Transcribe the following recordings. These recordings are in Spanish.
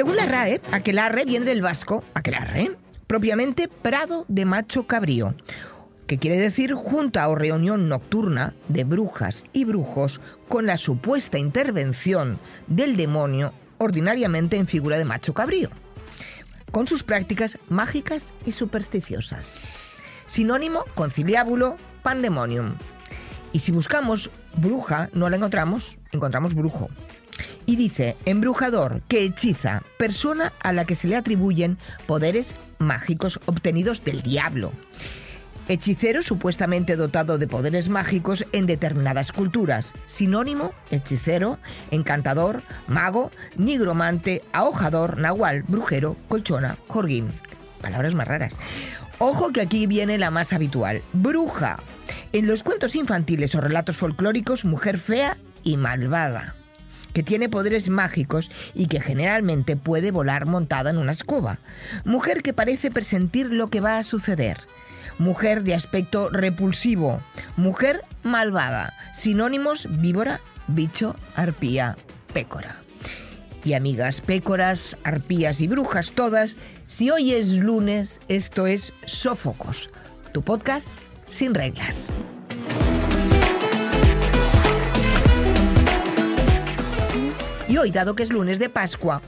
Según la RAE, aquelarre viene del vasco, aquelarre, propiamente prado de macho cabrío, que quiere decir junta o reunión nocturna de brujas y brujos con la supuesta intervención del demonio, ordinariamente en figura de macho cabrío, con sus prácticas mágicas y supersticiosas. Sinónimo, conciliábulo, pandemonium. Y si buscamos bruja, no la encontramos, encontramos brujo y dice embrujador que hechiza, persona a la que se le atribuyen poderes mágicos obtenidos del diablo. Hechicero supuestamente dotado de poderes mágicos en determinadas culturas. Sinónimo, hechicero, encantador, mago, nigromante, ahojador, nahual, brujero, colchona, jorguín. Palabras más raras. Ojo que aquí viene la más habitual, bruja. En los cuentos infantiles o relatos folclóricos, mujer fea y malvada que tiene poderes mágicos y que generalmente puede volar montada en una escoba. Mujer que parece presentir lo que va a suceder. Mujer de aspecto repulsivo. Mujer malvada. Sinónimos víbora, bicho, arpía, pécora. Y amigas pécoras, arpías y brujas todas, si hoy es lunes, esto es Sófocos, tu podcast sin reglas. Y hoy, dado que es lunes de Pascua,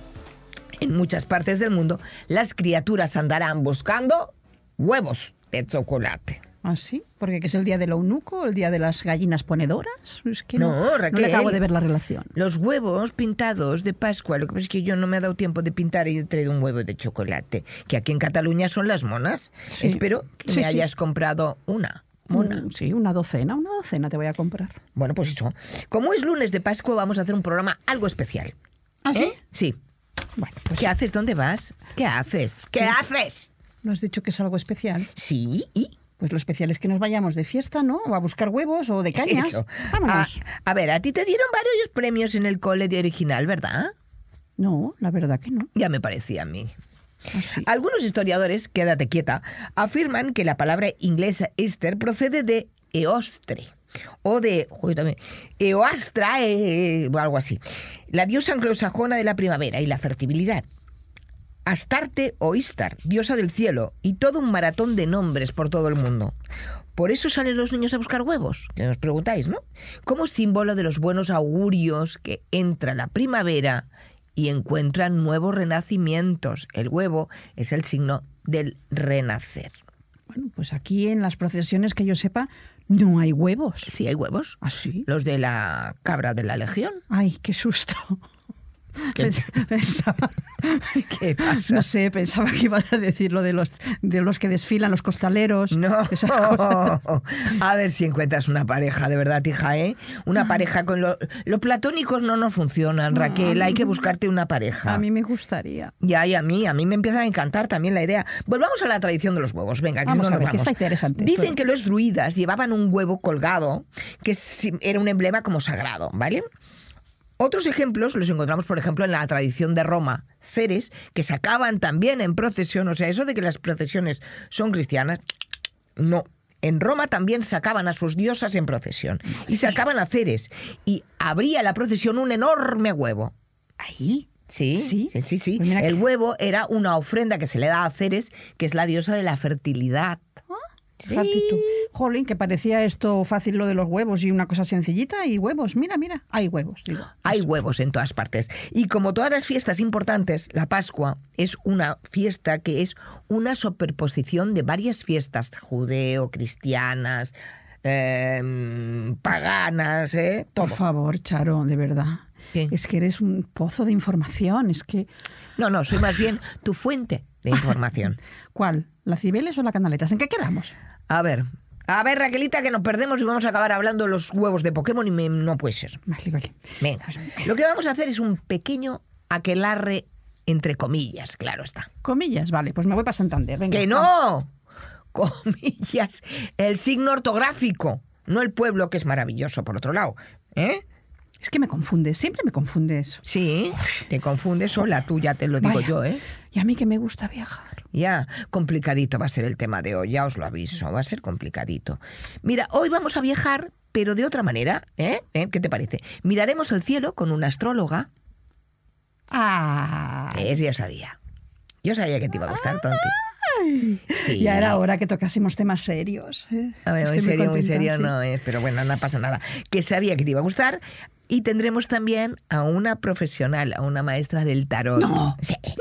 en muchas partes del mundo, las criaturas andarán buscando huevos de chocolate. ¿Ah, sí? ¿Porque es el día del eunuco, el día de las gallinas ponedoras? Es que no, acabo de ver la relación. Los huevos pintados de Pascua, lo que pasa es que yo no me he dado tiempo de pintar y he traído un huevo de chocolate, que aquí en Cataluña son las monas. Espero que me hayas comprado una. Mm. sí, una docena, una docena te voy a comprar. Bueno, pues eso. Como es lunes de Pascua, vamos a hacer un programa algo especial. ¿Ah, ¿Eh? sí? Sí. Bueno, pues ¿Qué haces? ¿Dónde vas? ¿Qué haces? ¿Qué, haces? ¿No has dicho que es algo especial? Sí, Pues lo especial es que nos vayamos de fiesta, ¿no? O a buscar huevos o de cañas. Eso. Vámonos. A, a ver, a ti te dieron varios premios en el cole de original, ¿verdad? No, la verdad que no. Ya me parecía a mí. Algunos historiadores, quédate quieta, afirman que la palabra inglesa Esther procede de eostre o de joder, o eh, algo así, la diosa anglosajona de la primavera y la fertilidad. Astarte o Istar, diosa del cielo, y todo un maratón de nombres por todo el mundo. Por eso salen los niños a buscar huevos, que nos preguntáis, ¿no? Como símbolo de los buenos augurios que entra la primavera y encuentran nuevos renacimientos. El huevo es el signo del renacer. Bueno, pues aquí en las procesiones que yo sepa no hay huevos. Sí, hay huevos. ¿Ah, Los de la cabra de la legión. Ay, qué susto. No sé, pensaba que ibas a decir lo de los, de los que desfilan, los costaleros. No. A ver si encuentras una pareja, de verdad, hija, ¿eh? Una pareja con los... platónicos no nos funcionan, Raquel. hay que buscarte una pareja. A mí me gustaría. Ya, y a mí. A mí me empieza a encantar también la idea. Volvamos a la tradición de los huevos. Venga, vamos a está interesante. Dicen que los druidas llevaban un huevo colgado que era un emblema como sagrado, ¿vale? Otros ejemplos los encontramos, por ejemplo, en la tradición de Roma, Ceres, que sacaban también en procesión, o sea, eso de que las procesiones son cristianas, no. En Roma también sacaban a sus diosas en procesión y sacaban a Ceres y abría la procesión un enorme huevo. Ahí. Sí, sí, sí, sí. sí. Pues El huevo era una ofrenda que se le da a Ceres, que es la diosa de la fertilidad. Jolín, que parecía esto fácil lo de los huevos y una cosa sencillita y huevos. Mira, mira, hay huevos. Hay huevos en todas partes. Y como todas las fiestas importantes, la Pascua es una fiesta que es una superposición de varias fiestas judeo-cristianas, em, paganas, ¿eh? Por favor, Charo, de verdad. Es que eres un pozo de información, es que... No, no, soy más bien tu fuente de información. ¿Cuál? ¿La Cibeles o la Canaletas? ¿En qué quedamos? A ver. A ver, Raquelita, que nos perdemos y vamos a acabar hablando de los huevos de Pokémon y no puede ser. Vale, vale. Venga. Lo que vamos a hacer es un pequeño aquelarre entre comillas, claro está. Comillas, vale, pues me voy para Santander. Venga, ¡Que no! Comillas, el signo ortográfico, no el pueblo, que es maravilloso por otro lado. ¿Eh? Es que me confunde, siempre me confunde eso. Sí, te confundes o la tuya, te lo digo yo, ¿eh? Y a mí que me gusta viajar. Ya, complicadito va a ser el tema de hoy, ya os lo aviso, va a ser complicadito. Mira, hoy vamos a viajar, pero de otra manera, ¿eh? ¿Eh? ¿Qué te parece? Miraremos el cielo con una astróloga. Ah. Es, ya sabía. Yo sabía que te iba a gustar, ya era hora que tocásemos temas serios. ¿eh? A ver, muy serio, muy, serio no es, pero bueno, no pasa nada. Que sabía que te iba a gustar. Y tendremos también a una profesional, a una maestra del tarot. No,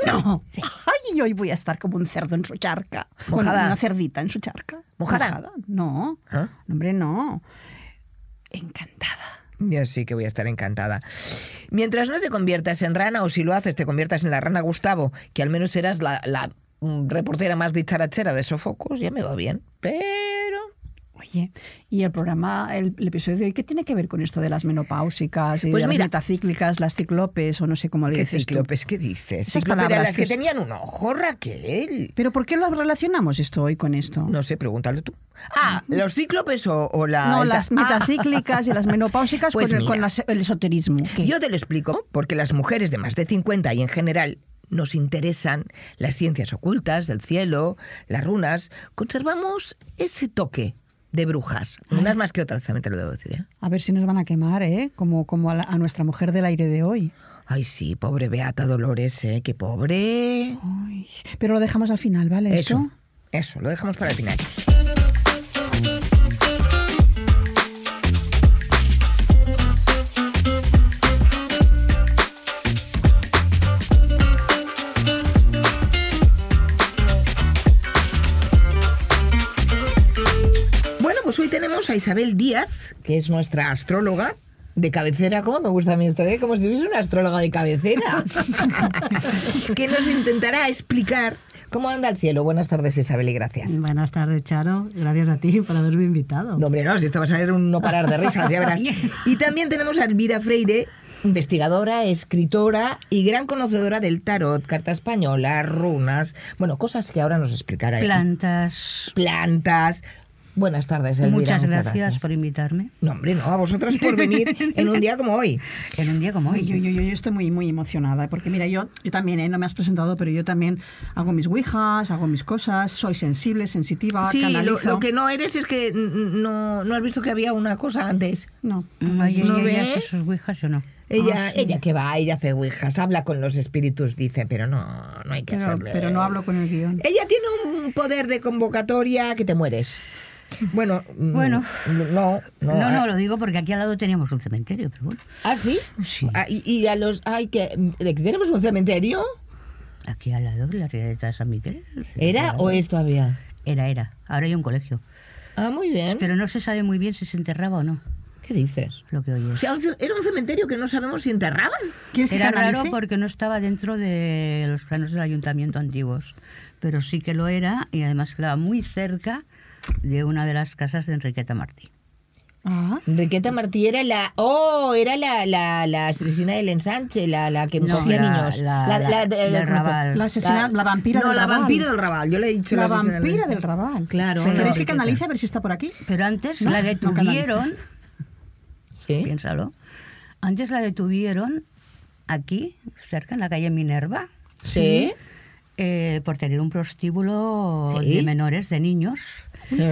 no. Ay, hoy voy a estar como un cerdo en su charca. Mojada. una cerdita en su charca. ¿Mojada? ¿Ah? No. Hombre, no. Encantada. Yo sí que voy a estar encantada. Mientras no te conviertas en rana, o si lo haces, te conviertas en la rana Gustavo, que al menos eras la reportera más dicharachera de Sofocos, ya me va bien. Pero. Oye, y el programa, el, episodio de hoy, ¿qué tiene que ver con esto de las menopáusicas y pues las metacíclicas, las ciclopes o no sé cómo le dices? ¿Qué ciclopes? ¿Qué dices? Esas palabras las que, tenían un ojo, Raquel. ¿Pero por qué lo relacionamos esto hoy con esto? No sé, pregúntale tú. Ah, los cíclopes o, No, las metacíclicas y las menopáusicas pues con, el, el esoterismo. Yo te lo explico, porque las mujeres de más de 50 y en general nos interesan las ciencias ocultas, el cielo, las runas, conservamos ese toque de brujas, unas más que otras, también te lo debo decir. ¿eh? A ver si nos van a quemar, ¿eh? Como, como a, nuestra mujer del aire de hoy. Ay, sí, pobre Beata Dolores, ¿eh? Qué pobre. pero lo dejamos al final, ¿vale? eso, eso lo dejamos para el final. Isabel Díaz, que es nuestra astróloga. De cabecera, ¿cómo me gusta mi historia? Eh? Como si tuviese una astróloga de cabecera. que nos intentará explicar ¿Cómo anda el cielo? Buenas tardes, Isabel, y gracias. Buenas tardes, Charo. Gracias a ti por haberme invitado. No, hombre, no, si esto va a ser un no parar de risas, ya verás. Y también tenemos a Elvira Freire, investigadora, escritora y gran conocedora del tarot, carta española, runas, bueno, cosas que ahora nos explicará. Plantas. Plantas. Buenas tardes, Elvira. Muchas, gracias, por invitarme. No, hombre, no, a vosotras por venir en un día como hoy. en un día como hoy. Yo, estoy muy, muy emocionada, porque mira, yo, yo también, ¿eh? no me has presentado, pero yo también hago mis ouijas, hago mis cosas, soy sensible, sensitiva, Sí, canalizo. Lo, lo, que no eres es que no, no, has visto que había una cosa antes. No. Mm, ¿No, yo, sus ouijas o no. Ella, ah. ella que va, ella hace ouijas, habla con los espíritus, dice, pero no, no hay que pero, hacerle. Pero no hablo con el guión. Ella tiene un poder de convocatoria que te mueres. Bueno, mm, bueno no, no. No, ah. lo digo porque aquí al lado teníamos un cementerio, pero bueno. ¿Ah, sí? Sí. Ah, y, y, a los. Ay, que, ¿Tenemos un cementerio? Aquí al lado, la Rialeta de San Miguel. ¿Era o es todavía? Era, era. Ahora hay un colegio. Ah, muy bien. Pero no se sabe muy bien si se enterraba o no. ¿Qué dices? Lo que oyes. era un cementerio que no sabemos si enterraban. Era raro porque no estaba dentro de los planos del ayuntamiento antiguos, pero sí que lo era y además quedaba muy cerca de una de las casas de Enriqueta Martí. Ah. Enriqueta Martí era la. Oh, era la, la, la asesina del ensanche, la, la que no, cogía niños. La, la, la, asesina, la, vampira del Raval. No, la vampira del Raval. Yo le he dicho la, vampira del Raval. Claro. Pero, que canalice a ver si está por aquí? Pero antes la detuvieron. sí. Piénsalo. Antes la detuvieron aquí, cerca, en la calle Minerva. Sí. Eh, por tener un prostíbulo de menores, de niños.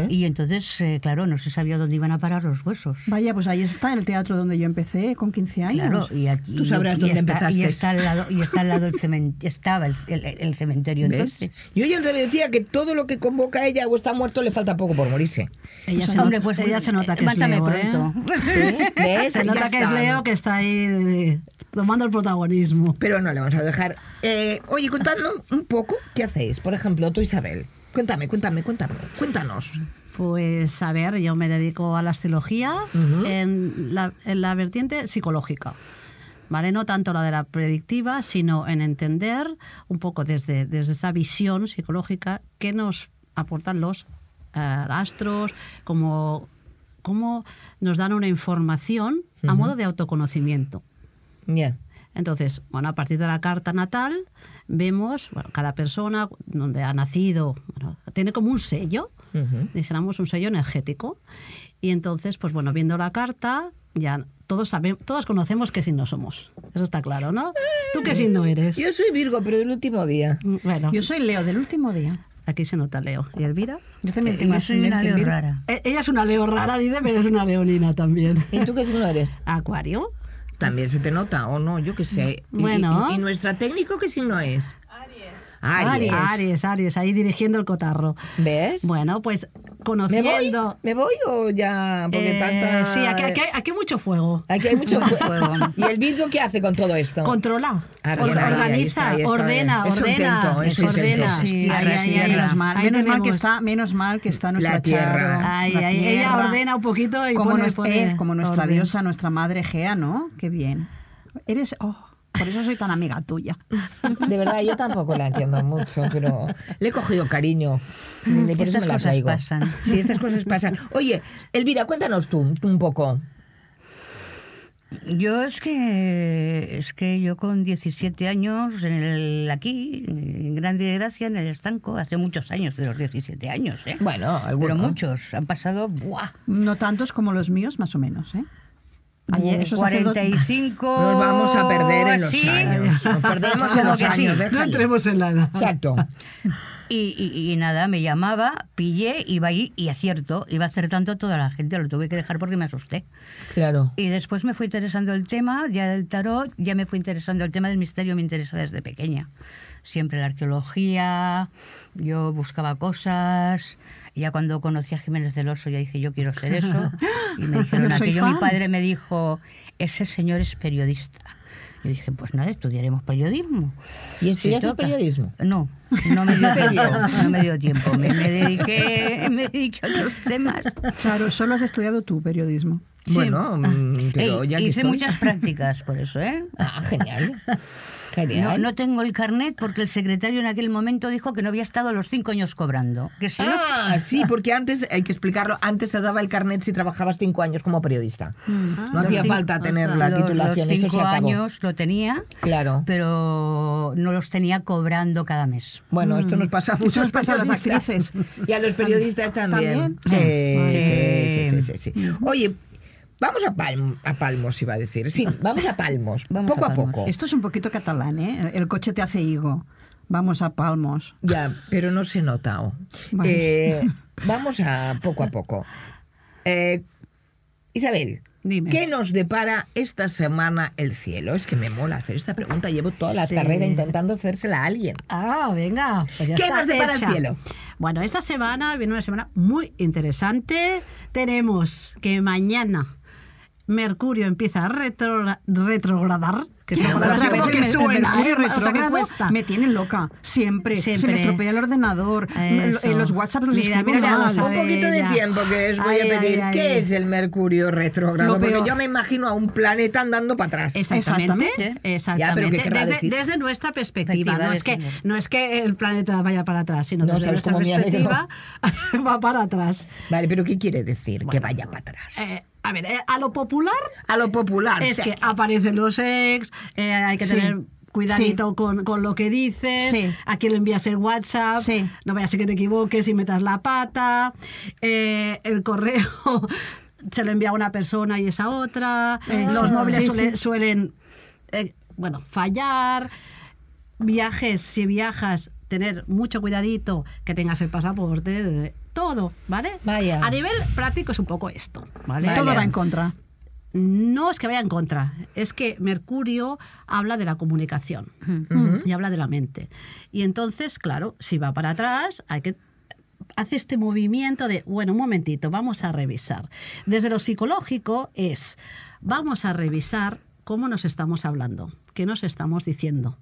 Y entonces, eh, claro, no se sabía dónde iban a parar los huesos. Vaya, pues ahí está el teatro donde yo empecé con 15 años. Claro, y aquí, Tú sabrás dónde empezaste. Y está al lado, y está al lado el cementerio, estaba el, cementerio entonces. Yo ya le decía que todo lo que convoca a ella o está muerto le falta poco por morirse. Ella pues se hombre, nota, pues ella se nota que es Leo, ¿eh? pronto. ¿Sí? Se nota que está. es Leo que está ahí tomando el protagonismo. Pero no le vamos a dejar. Eh, oye, contadnos un poco qué hacéis. Por ejemplo, tú Isabel. Cuéntame, cuéntame, cuéntame, cuéntanos. Pues a ver, yo me dedico a la astrología en, la, vertiente psicológica. ¿Vale? No tanto la de la predictiva, sino en entender un poco desde, desde esa visión psicológica qué nos aportan los eh, astros, como cómo nos dan una información a modo de autoconocimiento. Bien. Entonces, bueno, a partir de la carta natal vemos, bueno, cada persona donde ha nacido, tiene como un sello, dijéramos un sello energético. Y entonces, pues bueno, viendo la carta, ya todos sabemos, todos conocemos qué signo somos. Eso está claro, ¿no? ¿Tú qué signo eres? Yo soy Virgo, pero del último día. Mm, bueno. Yo soy Leo, del último día. Aquí se nota Leo. ¿Y Elvira? Yo también eh, tengo una Leo rara. Eh, ella es una Leo rara, dice, pero es una leonina también. ¿Y tú qué signo eres? Acuario. También se te nota, o no, yo qué sé. Bueno. ¿Y, nuestra técnica nuestra técnico si no es? Aries. Aries, Aries, ahí dirigiendo el cotarro. ¿Ves? Bueno, pues conociendo. ¿Me voy, o ya? Porque eh, Sí, aquí, hay, aquí, mucho fuego. Aquí hay mucho fuego. ¿Y el Virgo qué hace con todo esto? Controla. Ah, organiza, ordena, es ordena. es ordena. menos mal, que está, menos mal que está nuestra tierra. Ella ordena un poquito y como, pone, nuestra, eh, como nuestra diosa, nuestra madre Gea, ¿no? Qué bien. Eres. Oh, por eso soy tan amiga tuya. De verdad, yo tampoco la entiendo mucho, pero le he cogido cariño. Mm, de por estas eso cosas pasan. Sí, estas cosas pasan. Oye, Elvira, cuéntanos tú un poco. Yo es que es que yo con 17 años en el, aquí en Grande Gracia en el estanco hace muchos años de los 17 años, ¿eh? Bueno, algunos. pero muchos han pasado, ¡buah! No tantos como los míos, más o menos, ¿eh? 45. Nos vamos a perder en los años. Nos perdemos en los años. Sí. No entremos en nada. Exacto. Y, nada, me llamaba, pillé, iba ahí y acierto, iba a tanto toda la gente, lo tuve que dejar porque me asusté. Claro. Y después me fue interesando el tema, ya del tarot, ya me fue interesando el tema del misterio, me interesa desde pequeña. Siempre la arqueología, yo buscaba cosas, ya cuando conocí a Jiménez del Oso, ya dije, yo quiero ser eso. Y Mi padre me dijo, ese señor es periodista. Yo dije, pues nada, estudiaremos periodismo. ¿Y estudiaste periodismo? No, no me dio tiempo. me dediqué, a otros temas. Charo, solo has estudiado tú periodismo. Bueno, mm, ya hice muchas prácticas por eso, ¿eh? Ah, genial. No, tengo el carnet porque el secretario en aquel momento dijo que no había estado los cinco años cobrando. Que ah, sí, porque antes, hay que explicarlo, antes te daba el carnet si trabajabas cinco años como periodista. Mm. no ah, hacía falta tener la titulación. cinco años lo tenía, claro. pero no los tenía cobrando cada mes. Bueno, esto nos pasa a mm. muchos a las actrices y a los periodistas también. sí, sí, sí, sí, mm. Oye, Vamos a, a palmos, iba a decir. Sí, vamos a palmos, poco a, poco. Esto es un poquito catalán, ¿eh? El coche te hace higo. Vamos a palmos. Ya, pero no se nota. Eh, vamos a poco a poco. Eh, Isabel, Dime. ¿Qué nos depara esta semana el cielo? Es que me mola hacer esta pregunta. Llevo toda la carrera intentando hacérsela a alguien. Ah, venga. Pues ¿Qué nos depara el cielo? Bueno, esta semana viene una semana muy interesante. Tenemos que mañana Mercurio empieza a retrogradar. Que es que suena. ¿eh? ¿eh? Pues, me tiene loca. Siempre. Se me estropea el ordenador. ...en eh, Los Whatsapp... los mira, Un poquito de tiempo que os voy a pedir. ¿Qué es el Mercurio retrogrado? Porque yo me imagino a un planeta andando para atrás. Exactamente. Exactamente. pero desde, desde, nuestra perspectiva. No es, que, no es que el planeta vaya para atrás, sino desde nuestra perspectiva va para atrás. Vale, pero ¿qué quiere decir que vaya para atrás? A ver, eh, a lo popular. A lo popular. Es que aparecen los ex, eh, hay que tener cuidadito con, lo que dices, a quién le envías el WhatsApp, no vaya a que te equivoques y metas la pata, eh, el correo se lo envía a una persona y esa otra, los móviles suelen bueno, fallar, viajes, si viajas, tener mucho cuidadito, que tengas el pasaporte, todo, ¿vale? Vaya. A nivel práctico es un poco esto, ¿vale? Todo va en contra. No es que vaya en contra, es que Mercurio habla de la comunicación y habla de la mente. Y entonces, claro, si va para atrás, hay que hace este movimiento de, bueno, un momentito, vamos a revisar. Desde lo psicológico es, vamos a revisar cómo nos estamos hablando, qué nos estamos diciendo.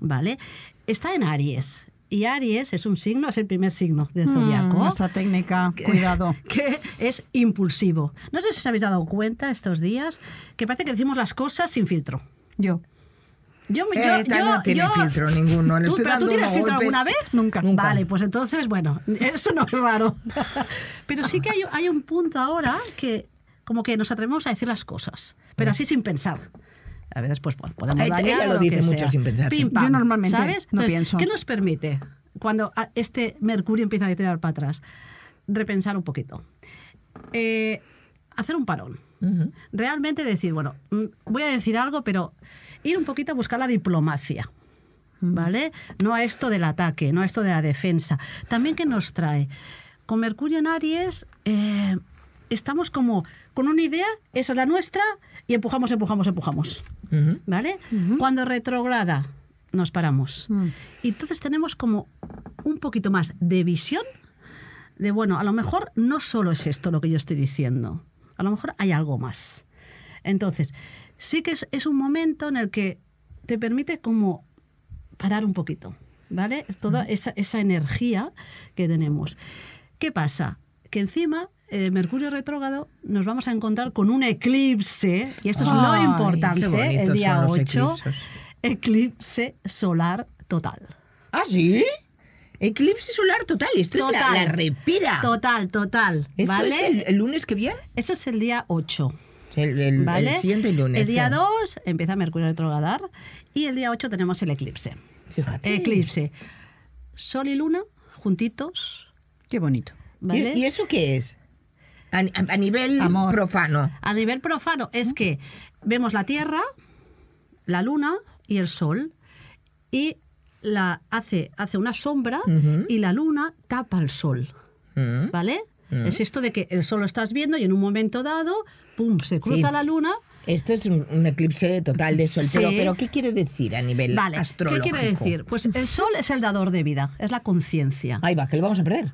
¿Vale? Está en Aries y Aries es un signo, es el primer signo del mm, zodiaco. técnica, cuidado. Que es impulsivo. No sé si os habéis dado cuenta estos días que parece que decimos las cosas sin filtro. Yo. Yo, eh, yo, esta yo, no tiene filtro ninguno. ¿Tú, ¿tú tienes filtro alguna vez? Nunca. Nunca. Vale, pues entonces, bueno, eso no es raro. Pero sí que hay, hay un punto ahora que como que nos atrevemos a decir las cosas, pero mm. así sin pensar a veces pues podemos ella lo, lo dice mucho sin pensar yo normalmente ¿sabes? no pienso qué nos permite cuando ah, este mercurio empieza a tirar para atrás repensar un poquito eh, hacer un parón realmente decir bueno mm, voy a decir algo pero ir un poquito a buscar la diplomacia ¿Vale? No a esto del ataque, no a esto de la defensa. También que nos trae. Con Mercurio en Aries, eh, estamos como con una idea, esa es la nuestra, y empujamos, empujamos, empujamos. ¿Vale? Cuando retrograda, nos paramos. Mm. entonces tenemos como un poquito más de visión de, bueno, a lo mejor no solo es esto lo que yo estoy diciendo, a lo mejor hay algo más. Entonces, sí que es, un momento en el que te permite como parar un poquito, ¿vale? Toda mm. esa, esa energía que tenemos. ¿Qué pasa? Que encima eh, Mercurio retrógrado nos vamos a encontrar con un eclipse, y esto es lo importante, ¿eh? el día 8, eclipse solar total. ¿Ah, sí? Eclipse solar total, esto es la, repira. Total, total. ¿vale? es el, lunes que viene? Eso es el día 8. El, siguiente lunes. El día 2 empieza Mercurio retrogradar y el día 8 tenemos el eclipse. Fíjate. Eclipse. Sol y luna juntitos. Qué bonito. ¿Vale? ¿Y eso qué es? A, nivel profano. A nivel profano es que vemos la Tierra, la Luna y el Sol y la hace, hace una sombra y la Luna tapa al Sol, ¿vale? Es esto de que el Sol lo estás viendo y en un momento dado, pum, se cruza la Luna esto es un, eclipse total de sol. Pero, ¿qué quiere decir a nivel vale, astrológico? ¿Qué quiere decir? Pues el sol es el dador de vida, es la conciencia. Ahí va, que lo vamos a perder.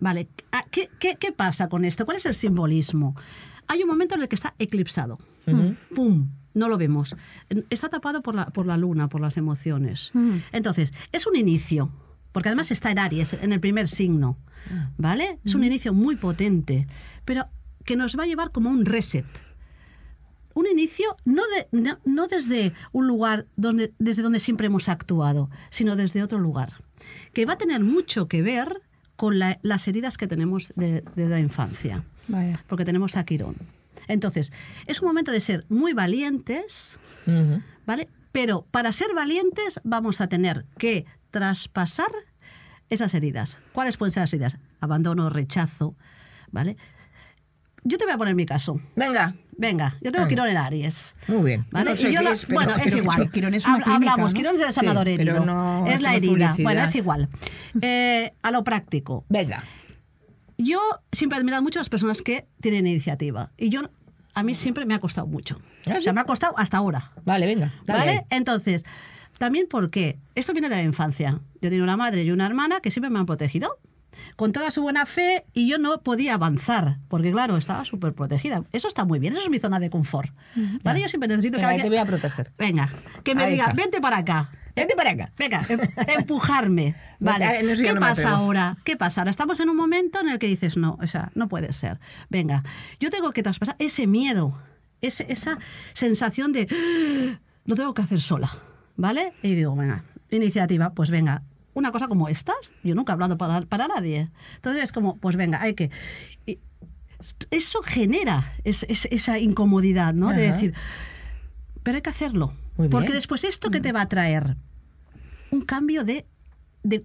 Vale, ah, ¿Qué, pasa con esto? ¿Cuál es el simbolismo? Hay un momento en el que está eclipsado. Mm, ¡Pum! No lo vemos. Está tapado por la, por la luna, por las emociones. Entonces, es un inicio, porque además está en Aries, en el primer signo. Ah. ¿Vale? Es un inicio muy potente, pero que nos va a llevar como un reset un inicio no, de, desde un lugar donde, desde donde siempre hemos actuado, sino desde otro lugar, que va a tener mucho que ver con las heridas que tenemos de la infancia, porque tenemos a Quirón. Entonces, es un momento de ser muy valientes, ¿vale? Pero para ser valientes vamos a tener que traspasar esas heridas. ¿Cuáles pueden ser las heridas? Abandono, rechazo, ¿vale? Yo te voy a poner mi caso. Venga. Venga, yo tengo ah. Quirón en Aries. Muy bien. bueno, es igual. Quirón es una clínica, hablamos, Quirón es el sanador herido. No es la herida. Bueno, es igual. Eh, a lo práctico. Venga. Yo siempre he admirado mucho a las personas que tienen iniciativa. Y yo, a mí siempre me ha costado mucho. Ah, o sea, me ha costado hasta ahora. Vale, venga. ¿Vale? Entonces, también porque esto viene de la infancia. Yo tengo una madre y una hermana que siempre me han protegido con toda su buena fe y yo no podía avanzar, porque claro, estaba súper protegida. Eso está muy bien, eso es mi zona de confort. Yo siempre necesito que alguien... te a Venga, que me diga, vente para acá. Vente para acá. Venga, em, empujarme. Vale. ¿Qué pasa ahora? ¿Qué pasa? Ahora estamos en un momento en el que dices, no, o sea, no puede ser. Venga, yo tengo que traspasar ese miedo, esa sensación de, no ¡Ah! lo tengo que hacer sola. ¿Vale? Y digo, venga, iniciativa, pues venga, una cosa como estas, yo nunca he hablado para, nadie. Entonces es como, pues venga, hay que... eso genera esa incomodidad, ¿no? De decir, pero hay que hacerlo. porque después esto que mm. te va a traer un cambio de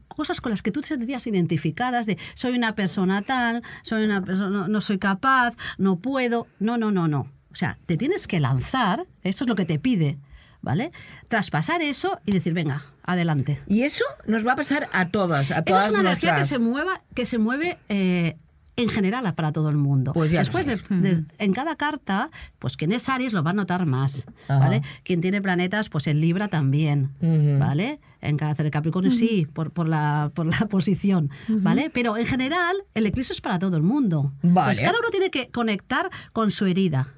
cosas con las que tú te sentías identificadas, de soy una persona tal, soy una persona, no soy capaz, no puedo. No, no, no, no. O sea, te tienes que lanzar, eso es lo que te pide, ¿vale? Traspasar eso y decir, venga, adelante. Y eso nos va a pasar a todas, a todas. es una energía que se mueva, que se mueve eh, en general para todo el mundo. Pues Después, de, en cada carta, pues quien es Aries lo va a notar más, ¿vale? Quien tiene planetas, pues en Libra también, ¿vale? En cada en Capricornio sí, por, por, la, por la posición, ¿vale? Pero en general, el eclipse es para todo el mundo. Pues cada uno tiene que conectar con su herida,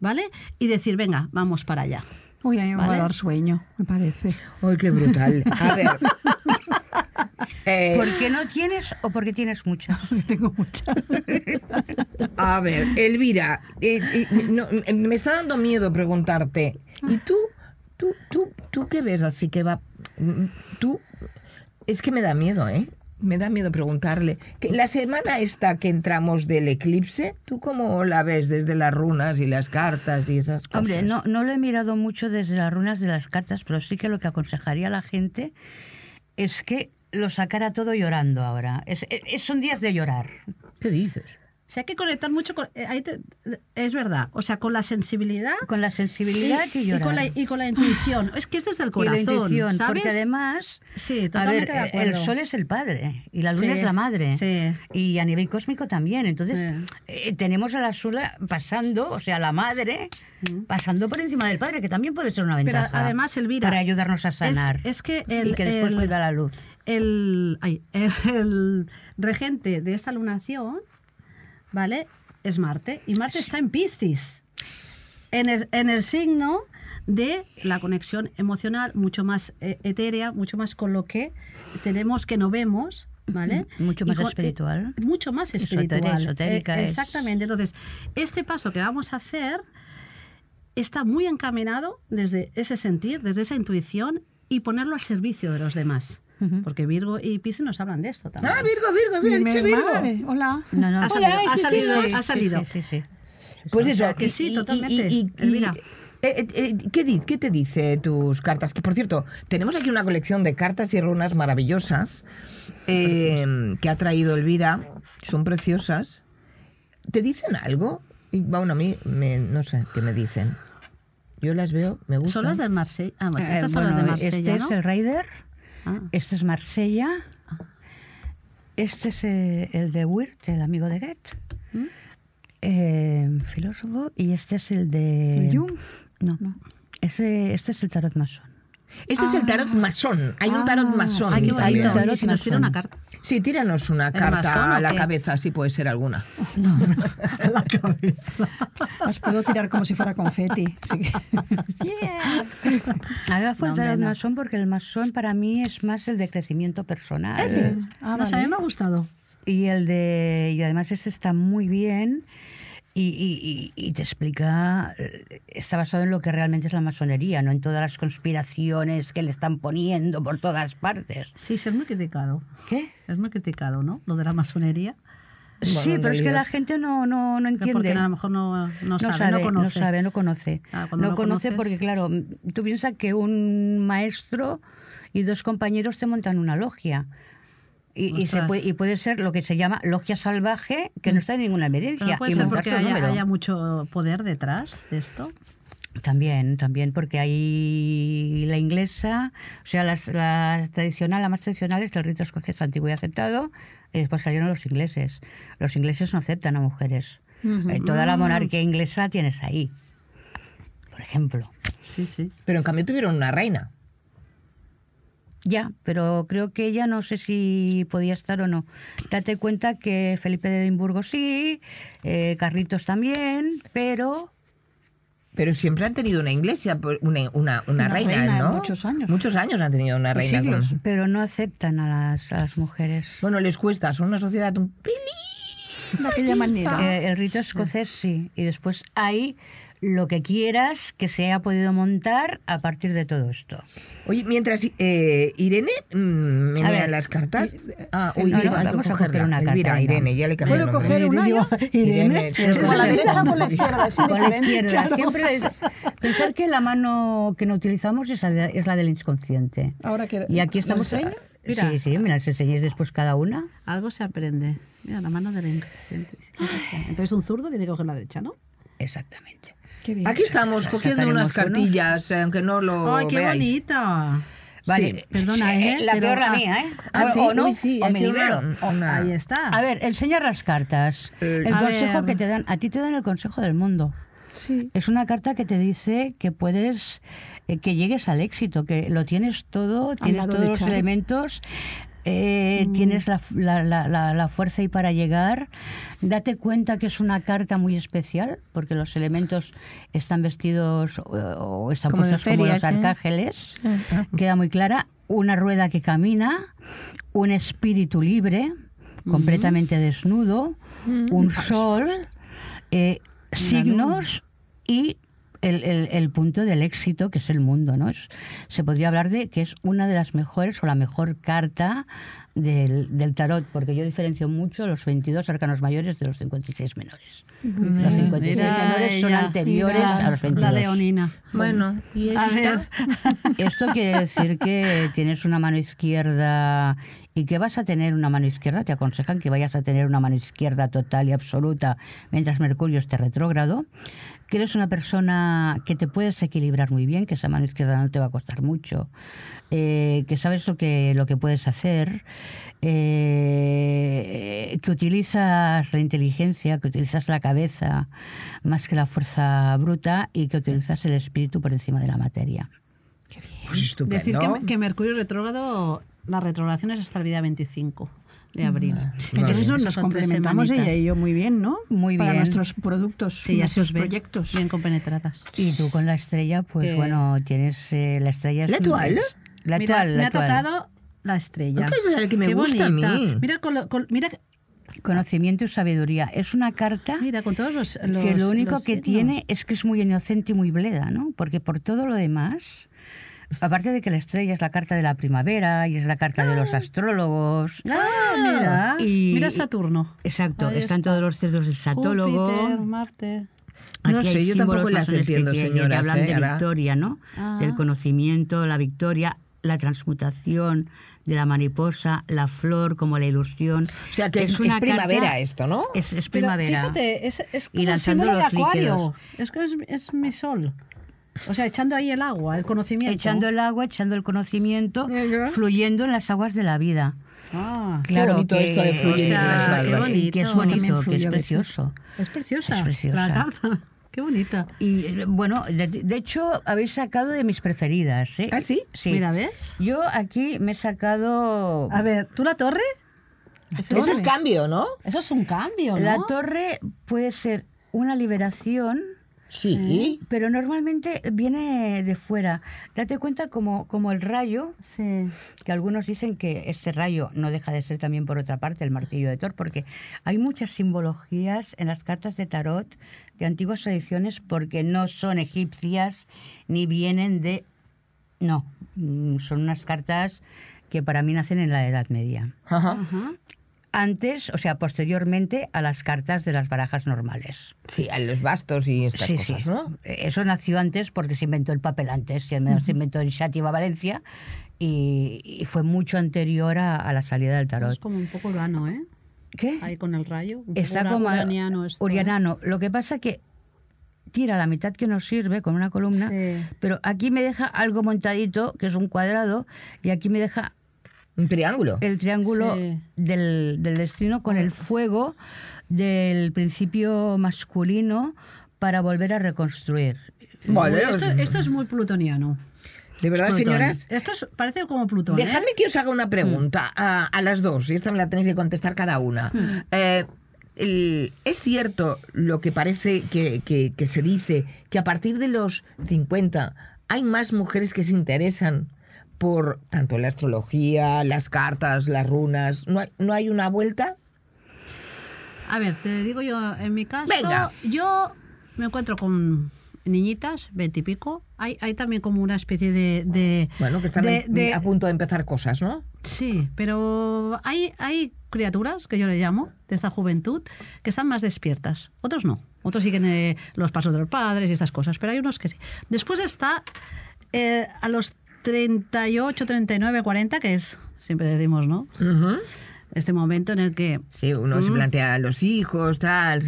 ¿vale? Y decir, venga, vamos para allá. Uy, a me va a dar sueño, me parece. Uy, qué brutal. A ver. Eh, ¿Por qué no tienes o porque tienes mucha? Tengo mucha. a ver, Elvira, eh, eh, me está dando miedo preguntarte. ¿Y tú, tú, tú, tú qué ves así que va? Mm, tú, es que me da miedo, ¿eh? me da miedo preguntarle. Que la semana esta que entramos del eclipse, ¿tú cómo la ves desde las runas y las cartas y esas cosas? Hombre, no, no lo he mirado mucho desde las runas de las cartas, pero sí que lo que aconsejaría a la gente es que lo sacara todo llorando ahora. Es, e, e, son días de llorar. ¿Qué dices? sea, hay que conectar mucho con... Eh, es verdad, o sea, con la sensibilidad. Con la sensibilidad y, con, la, intuición. Es que es desde el corazón, ¿sabes? Porque además, sí, eh, el sol es el padre y la luna es la madre. Sí. Y a nivel cósmico también. Entonces, eh, tenemos a la sola pasando, o sea, la madre pasando por encima del padre, que también puede ser una ventaja. Pero además, Elvira... Para ayudarnos a sanar. Es, que el, y que después vuelva a la luz. El, el, el regente de esta lunación ¿vale? Es Marte. Y Marte está en Piscis, en el, signo de la conexión emocional mucho más eh, etérea, mucho más con lo que tenemos que no vemos, ¿vale? Mucho más eh, espiritual. mucho más espiritual. Eh, esotérica, exactamente. Entonces, este paso que vamos a hacer está muy encaminado desde ese sentir, desde esa intuición y ponerlo al servicio de los demás porque Virgo y Pisces nos hablan de esto también. Ah, Virgo, Virgo, Virgo, dicho Virgo. Hola. No, no, ha salido, ha salido. pues eso, que sí, totalmente. ¿qué, te dice tus cartas? Que por cierto, tenemos aquí una colección de cartas y runas maravillosas eh, que ha traído Elvira. Son preciosas. ¿Te dicen algo? bueno, a mí me, no sé qué me dicen. Yo las veo, me gustan. Son las de Marsella. Ah, bueno, eh, estas son las de Marsella. Este es el Raider. Ah. Este es Marsella. Ah. Este es eh, el de Wirt, el amigo de Goethe, ¿Mm? eh, filósofo. Y este es el de... Jung? No, este es el tarot masón. Este es el tarot ah. masón. Hay un tarot masón. Sí, hay, un tarot masón. una carta. Sí, tíranos una carta a la cabeza, si puede ser alguna. a la cabeza. Las puedo tirar como si fuera confeti. Así yeah. A mí falta el masón porque el masón para mí es más el de crecimiento personal. sí. Eh. Ah, a mí me ha gustado. Y el de y además este está muy bien y, te explica, eh, está basado en lo que realmente es la masonería, no en todas las conspiraciones que le están poniendo por todas partes. Sí, es muy criticado. ¿Qué? Es muy criticado, ¿no? Lo de la masonería. sí, pero es que la gente no, entiende. Porque a lo mejor no, sabe, no, conoce. No conoce. Ah, porque, claro, tú piensas que un maestro y dos compañeros te montan una logia. Y, se puede, puede, ser lo que se llama logia salvaje, que no está en ninguna evidencia. Ah, y ser porque haya, mucho poder detrás de esto. También, también, porque hay la inglesa, o sea, las, las tradicional, la más tradicional es el rito escocés antiguo y aceptado, y después salieron los ingleses. Los ingleses no aceptan a mujeres. Eh, toda la mm. monarquía inglesa tienes ahí, por ejemplo. Sí, sí. Pero en cambio tuvieron una reina. Ya, pero creo que ella no sé si podía estar o no. Date cuenta que Felipe de Edimburgo sí, eh, Carritos también, pero... Pero siempre han tenido una iglesia, una, una, reina, ¿no? Muchos años. Muchos años han tenido una reina. Pero no aceptan a las, mujeres. Bueno, les cuesta, son una sociedad un pelín de aquella manera. Eh, el rito escocés sí, y después ahí lo que quieras que se haya podido montar a partir de todo esto. Oye, mientras eh, Irene mm, me lea las cartas. Eh, ah, vamos a coger una carta. Mira, Irene, ya le ¿Puedo coger una? Irene, ¿Con la derecha o con la izquierda? Siempre pensar que la mano que no utilizamos es la, del inconsciente. Ahora y aquí estamos. Eh, sí, sí, mira, las enseñéis después cada una. Algo se aprende. Mira, la mano del inconsciente. Ah. Entonces un zurdo tiene que coger la derecha, ¿no? Exactamente. Aquí estamos cogiendo unas cartillas, eh, aunque no lo ¡Ay, qué bonita! Vale, perdona, eh, ¿eh? La peor la ah, mía, ¿eh? Ah, ah, ¿sí? o no, sí, o ah, Ahí está. A ver, enseña las cartas. el eh, consejo que te dan, a ti te dan el consejo del mundo. Sí. Es una carta que te dice que puedes, que llegues al éxito, que lo tienes todo, tienes todos los elementos eh, mm. tienes la, la, la, fuerza y para llegar. Date cuenta que es una carta muy especial, porque los elementos están vestidos o están puestos como los arcángeles, queda muy clara. Una rueda que camina, un espíritu libre, mm. completamente desnudo, mm. un sol, eh, signos y el, el, punto del éxito que es el mundo, ¿no? se podría hablar de que es una de las mejores o la mejor carta del, del tarot, porque yo diferencio mucho los 22 arcanos mayores de los 56 menores. Los 56 menores son anteriores a los 22. La leonina. Bueno, Esto quiere decir que tienes una mano izquierda y que vas a tener una mano izquierda, te aconsejan que vayas a tener una mano izquierda total y absoluta mientras Mercurio esté retrógrado que eres una persona que te puedes equilibrar muy bien, que esa mano izquierda no te va a costar mucho, eh, que sabes lo que, lo que puedes hacer, eh, que utilizas la inteligencia, que utilizas la cabeza más que la fuerza bruta y que utilizas el espíritu por encima de la materia. Qué bien. Pues Decir que, Mercurio retrógrado, retrogradación es hasta el día 25 de abril. Ah, Entonces nos complementamos ella y yo muy bien, ¿no? Muy bien. Para nuestros productos, sí, nuestros proyectos. Bien compenetradas. Y tú con la estrella, pues bueno, tienes la estrella. ¿La actual? La actual, Me ha tocado la estrella. es la que me gusta a mí? Mira, con, mira Conocimiento y sabiduría. Es una carta Mira, con todos los, que lo único que tiene es que es muy inocente y muy bleda, ¿no? Porque por todo lo demás Aparte de que la estrella es la carta de la primavera y es la carta de los ah. astrólogos. Ah, ah mira. mira Saturno. Exacto, están todos los cerdos del satólogo. Júpiter, Marte. no sé, yo tampoco las entiendo, que, señoras. hablan de ¿eh? victoria, ¿no? Ah. Del conocimiento, la victoria, la transmutación de la mariposa, la flor como la ilusión. O sea, que es, una primavera esto, ¿no? Es, primavera. fíjate, es, como y lanzando de acuario. Es que es, mi sol. O sea, echando ahí el agua, el conocimiento. Echando el agua, echando el conocimiento, fluyendo en las aguas de la vida. Ah, claro, qué bonito esto de fluir en las aguas. Bonito, que es bonito, es precioso. Es preciosa. Es preciosa. La carta. Qué bonita. Y bueno, de, hecho, habéis sacado de mis preferidas. ¿eh? ¿Ah, sí? Mira, ¿ves? Yo aquí me he sacado. A ver, ¿tú la torre? Eso es cambio, ¿no? Eso es un cambio, ¿no? La torre puede ser una liberación Sí. Eh, pero normalmente viene de fuera. Date cuenta como, como el rayo, que algunos dicen que este rayo no deja de ser también por otra parte el martillo de Thor, porque hay muchas simbologías en las cartas de tarot de antiguas tradiciones porque no son egipcias ni vienen de... No, mm, son unas cartas que para mí nacen en la Edad Media. Ajá antes, o sea, posteriormente a las cartas de las barajas normales. Sí, a los bastos y estas cosas, ¿no? Eso nació antes porque se inventó el papel antes, se inventó en Xativa Valencia y, fue mucho anterior a, la salida del tarot. Es como un poco urano, ¿eh? ¿Qué? Ahí con el rayo. Está como uraniano. Esto, urianano. ¿eh? Lo que pasa que tira la mitad que nos sirve con una columna, pero aquí me deja algo montadito, que es un cuadrado, y aquí me deja un triángulo. El triángulo del, destino con el fuego del principio masculino para volver a reconstruir. esto, es muy plutoniano. ¿De verdad, señoras? Esto parece como Plutón. ¿eh? Dejadme que os haga una pregunta mm. a, las dos, y esta me la tenéis que contestar cada una. Mm. Eh, ¿Es cierto lo que parece que, que, se dice, que a partir de los 50 hay más mujeres que se interesan por tanto la astrología, las cartas, las runas? ¿No hay, una vuelta? A ver, te digo yo, en mi caso, yo me encuentro con niñitas, veintipico. Hay, también como una especie de... bueno, que están a punto de empezar cosas, ¿no? Sí, pero hay, hay criaturas, que yo le llamo, de esta juventud, que están más despiertas. Otros no. Otros siguen eh, los pasos de los padres y estas cosas, pero hay unos que sí. Después está eh, a los 38, 39, 40, que es, siempre decimos, ¿no? Este momento en el que... Sí, uno se mm, plantea a los hijos, tal,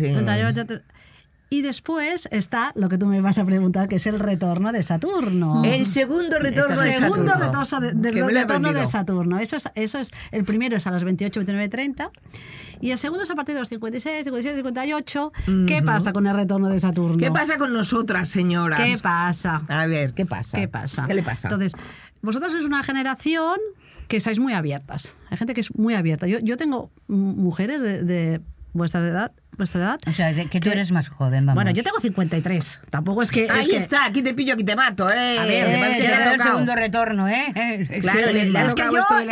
y después está lo que tú me vas a preguntar, que es el retorno de Saturno. El segundo retorno de Saturno. Segundo retorno de, Saturno. Eso eso es, el primero es a los 28, 29, 30. Y a segundos a partir de los 56, 57, 58. ¿Qué pasa con el retorno de Saturno? ¿Qué pasa con nosotras, señoras? ¿Qué pasa? A ver, ¿qué pasa? ¿Qué pasa? ¿Qué le pasa? Entonces, vosotras sois una generación que estáis muy abiertas. Hay gente que es muy abierta. Yo, tengo mujeres de vuestra edad. ¿Vuestra edad? O sea, que, tú eres más joven, vamos. Bueno, yo tengo 53. Tampoco es que. Ahí es que... está, aquí te pillo, aquí te mato, ¿eh? A ver, eh, el segundo retorno, ¿eh? Claro, es, que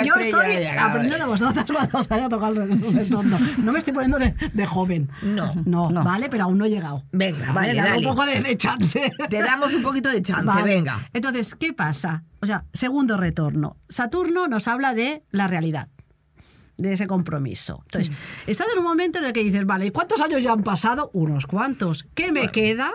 yo, estoy aprendiendo de vosotras cuando os haya tocado el retorno. No me estoy poniendo de, joven. No, no, Vale, pero aún no he llegado. Venga, vale, Te damos un poco de, chance. Te damos un poquito de chance, venga. Entonces, ¿qué pasa? O sea, segundo retorno. Saturno nos habla de la realidad de ese compromiso. Entonces, mm. estás en un momento en el que dices, vale, ¿y cuántos años ya han pasado? Unos cuantos. ¿Qué me queda?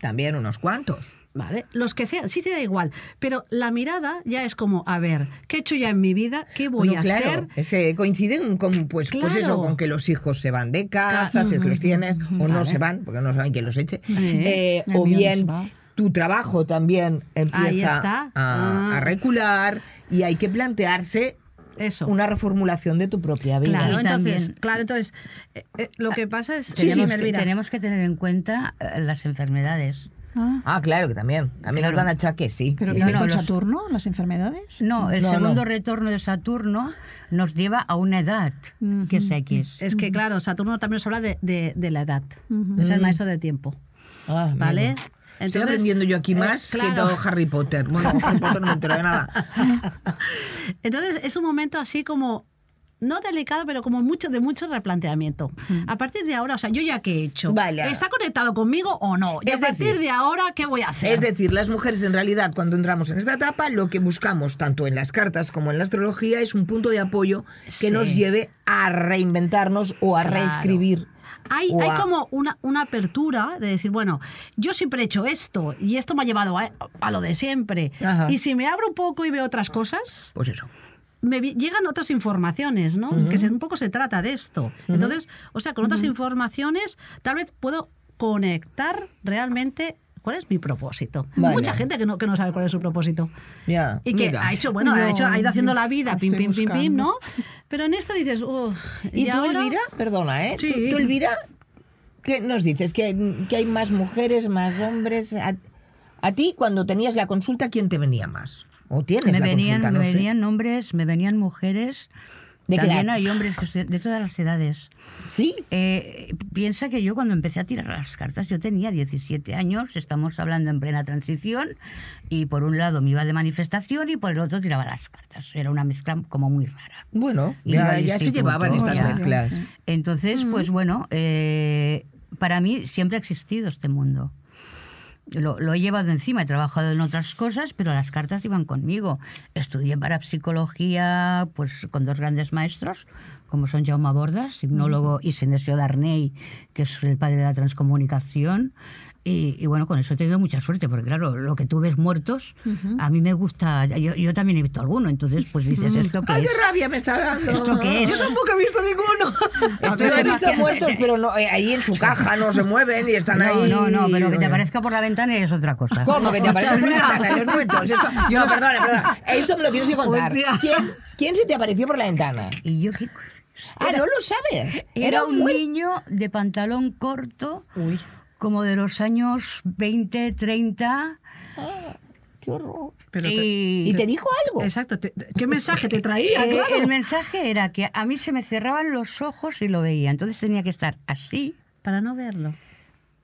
También unos cuantos. ¿vale? Los que sean, sí te da igual, pero la mirada ya es como, a ver, ¿qué he hecho ya en mi vida? ¿Qué voy a claro, hacer? coinciden con, pues, pues eso, con que los hijos se van de casa, si los tienes, o no se van, porque no saben quién los eche, eh, o bien tu trabajo también empieza a, a, ah. recular y hay que plantearse una reformulación de tu propia vida. Claro, entonces, eh, eh, lo que pasa es que, tenemos que tener en cuenta eh, las enfermedades. Ah. ah. claro, que también. A mí nos van a sí. ¿Pero sí, sí. con Saturno, las enfermedades? No, el segundo retorno de Saturno nos lleva a una edad, que es X. Es que, claro, Saturno también nos habla de, la edad. Es el mm. maestro del tiempo. Ah, ¿Vale? Estoy aprendiendo yo aquí eh, más que todo Harry Potter. Bueno, Harry Potter no me de nada. Entonces es un momento así como no delicado, pero como mucho de mucho replanteamiento. Mm. A partir de ahora, o sea, yo ya qué he hecho. ¿Está conectado conmigo o no? es decir, de ahora, ¿qué voy a hacer? Es decir, las mujeres en realidad cuando entramos en esta etapa, lo que buscamos tanto en las cartas como en la astrología es un punto de apoyo que nos lleve a reinventarnos o a reescribir hay, como una, apertura de decir, bueno, yo siempre he hecho esto y esto me ha llevado a, a lo de siempre. Y si me abro un poco y veo otras cosas... Pues eso. Me llegan otras informaciones, ¿no? Que un poco se trata de esto. Entonces, o sea, con otras informaciones tal vez puedo conectar realmente ¿Cuál es mi propósito? Hay Mucha gente que no, que no sabe cuál es su propósito. y que ha hecho, bueno, ha, hecho, ha ido haciendo la vida, pim, pim, pim, pim, ¿no? Pero en esto dices, uff. ¿Y, ¿Y, tú, Elvira? Perdona, ¿eh? Sí. ¿Tú, Elvira, ¿qué nos dices? ¿Que, que hay más mujeres, más hombres? A, ti, cuando tenías la consulta, ¿quién te venía más? ¿O tienes me la venían, consulta? me venían hombres, me venían mujeres. De También hay hombres que de todas las edades. ¿Sí? Eh, piensa que yo cuando empecé a tirar las cartas, yo tenía 17 años, estamos hablando en plena transición, y por un lado me iba de manifestación y por el otro tiraba las cartas. Era una mezcla como muy rara. Bueno, ya, se llevaban estas mezclas. Entonces, pues mm. bueno, eh, para mí siempre ha existido este mundo lo, he llevado encima, he trabajado en otras cosas, pero las cartas iban conmigo. Estudié para psicología pues, con dos grandes maestros, como son Jaume Bordas, hipnólogo, y Senesio Darney, que es el padre de la transcomunicación. Y, y, bueno, con eso te he dado mucha suerte, porque claro, lo que tú ves muertos, a mí me gusta. Yo, yo, también he visto alguno, entonces pues dices, ¿esto que ¡Ay, qué rabia me está dando! ¿Esto qué es? Yo tampoco he visto ninguno. entonces, he visto muertos, pero no, eh, ahí en su caja no se mueven y están ahí. No, no, no, pero que te aparezca por la ventana es otra cosa. ¿Cómo que te aparezca por la ventana? yo no, perdona, perdona. Esto me lo tienes que contar. ¿Quién, ¿Quién se te apareció por la ventana? Y yo qué. Ah, no lo sabes. Era, un niño de pantalón corto. Uy como de los años 20, 30. Ah, ¡Qué horror! y, te dijo algo? Exacto. ¿Qué mensaje te traía? Eh, claro. El mensaje era que a mí se me cerraban los ojos y lo veía. Entonces tenía que estar así. Para no verlo.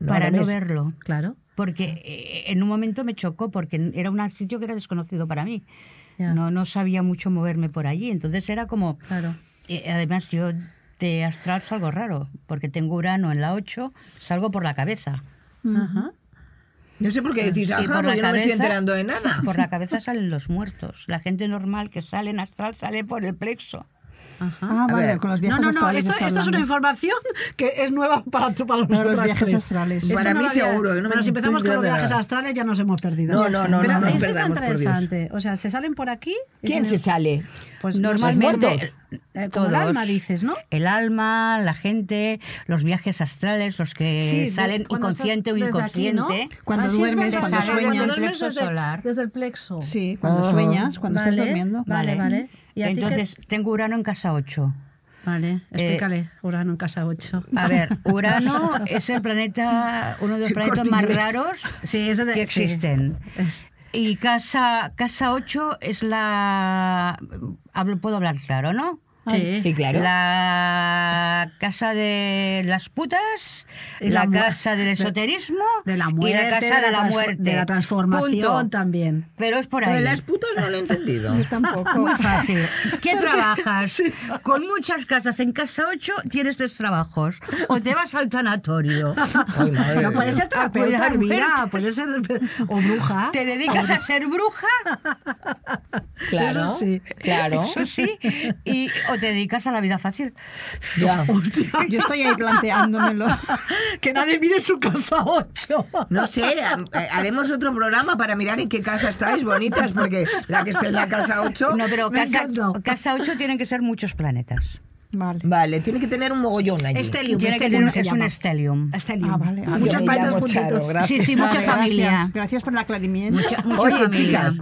para no verlo. Claro. Porque eh, en un momento me chocó, porque era un sitio que era desconocido para mí. No, sabía mucho moverme por allí. Entonces era como. Claro. Eh, además, yo de este astral salgo raro, porque tengo Urano en la 8, salgo por la cabeza. Ajá. No sé por qué decís, ajá, por la yo cabeza, no me estoy enterando de nada. Por la cabeza salen los muertos. La gente normal que sale en astral sale por el plexo. Ajá. Ah, vale, ver, con los viajes no, no, No, esto, esto es una información que es nueva para, los viajes astrales. para mí seguro. ¿eh? No pero si empezamos con los viajes astrales ya nos hemos perdido. No, no, no. Pero no, es interesante. Por Dios. O sea, se salen por aquí. ¿Quién se sale? Pues normalmente. Eh, como el alma, dices, ¿no? El alma, la gente, los viajes astrales, los que salen inconsciente o inconsciente. Cuando duermes, cuando sueñas. solar. Desde el plexo. Sí, ah. cuando sueñas, cuando estás durmiendo. Vale, vale. Entonces, tengo Urano en casa 8. Vale, eh, explícale, Urano en casa 8. A ver, Urano es el planeta, uno de los planetas más raros sí, que existen. Y casa, casa 8 es la... Hablo, puedo hablar claro, ¿no? Sí, claro. La casa de las putas, la, casa del esoterismo y la casa de, la, muerte. De la transformación también. Pero es por ahí. Pero las putas no lo he entendido. Yo tampoco. Muy fácil. ¿Qué trabajas? Con muchas casas. En casa 8 tienes tres trabajos. O te vas al sanatorio. Ay, madre puede ser ah, terapeuta, puede ser... O bruja. Te dedicas a ser bruja. Claro, Eso sí te dedicas a la vida fácil. Ya. Yo estoy ahí planteándomelo. que nadie mire su casa 8. No sé, eh, haremos otro programa para mirar en qué casa estáis, bonitas, porque la que esté en la casa 8. No, pero casa, casa 8 tienen que ser muchos planetas. Vale. tiene que tener un mogollón allí. Estelium, tiene que es un Estelium. Estelium. Ah, vale. muchas paletas, juntitos. sí, sí, muchas familias Gracias, por el aclaramiento. Oye, chicas,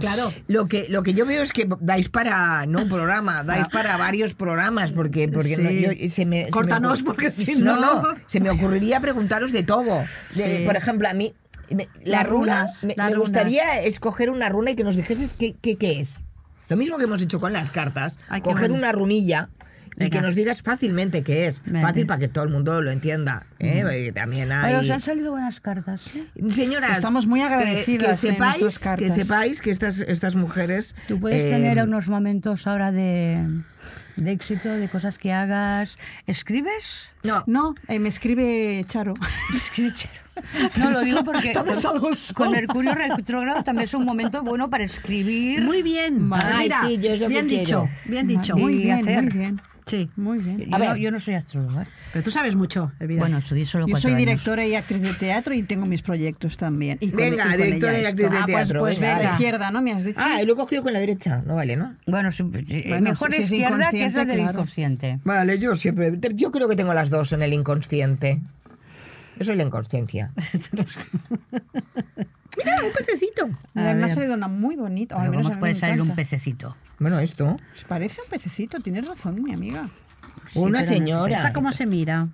Lo que, lo que yo veo es que dais para, no un programa, dais para varios programas, porque, porque Córtanos, porque si no... se me ocurriría preguntaros de todo. Por ejemplo, a mí, las runas, me, gustaría escoger una runa y que nos dijeses qué, qué, qué es. Lo mismo que hemos hecho con las cartas, coger una runilla y que nos digas fácilmente qué es. Fácil para que todo el mundo lo entienda. ¿eh? Mm. También Pero os han salido buenas cartas. señora ¿eh? Señoras, estamos muy agradecidas. ¿eh? Que, sepáis, que sepáis que estas, estas mujeres. Tú puedes tener unos momentos ahora de de éxito, de cosas que hagas. ¿Escribes? No. No, eh, me escribe Charo. escribe Charo. No, lo digo porque con, con, Mercurio retrógrado también es un momento bueno para escribir. Muy bien. Mira, bien dicho, bien dicho. Muy bien, muy bien. Sí, muy bien. Yo, ver, yo no soy astróloga. Pero tú sabes mucho, Bueno, soy solo Yo soy directora y actriz de teatro y tengo mis proyectos también. venga, directora y actriz de ah, pues, teatro. Pues, venga. a la izquierda, ¿no? Me has dicho. Ah, y lo he cogido con la derecha, no vale, ¿no? Bueno, eh, mejor si, que es del inconsciente. Vale, yo siempre. Yo creo que tengo las dos en el inconsciente. Yo soy la inconsciencia. Mira, un pececito. ver, me ha salido una muy bonita. ¿Cómo puede salir un pececito? Bueno, esto. Parece un pececito, tienes razón, mi amiga. una señora. cómo se mira?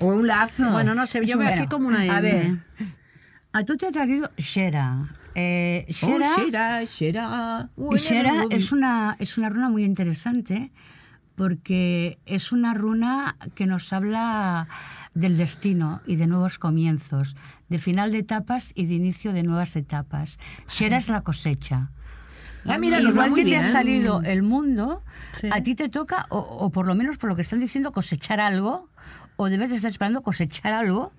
O un lazo. Bueno, no sé, yo veo aquí como una A ver. A tú te ha salido ¡Shera! Shera, Shera, Shera. es una, es una runa muy interesante porque es una runa que nos habla del destino y de nuevos comienzos, de final de etapas y de inicio de nuevas etapas. Shera es la cosecha. Ah, mira, igual que te ha salido el mundo, a ti te toca, o, por lo menos por lo que están diciendo, cosechar algo, o debes estar esperando cosechar algo